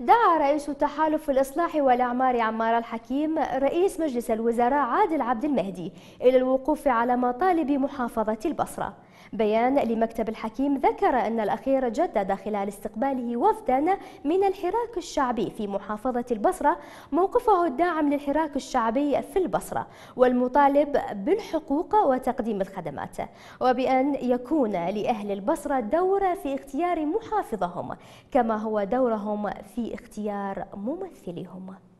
دعا رئيس تحالف الإصلاح والإعمار عمار الحكيم رئيس مجلس الوزراء عادل عبد المهدي إلى الوقوف على مطالب محافظة البصرة بيان لمكتب الحكيم ذكر أن الأخير جدد خلال استقباله وفدا من الحراك الشعبي في محافظة البصرة موقفه الداعم للحراك الشعبي في البصرة والمطالب بالحقوق وتقديم الخدمات وبأن يكون لأهل البصرة دور في اختيار محافظهم كما هو دورهم في اختيار ممثلهم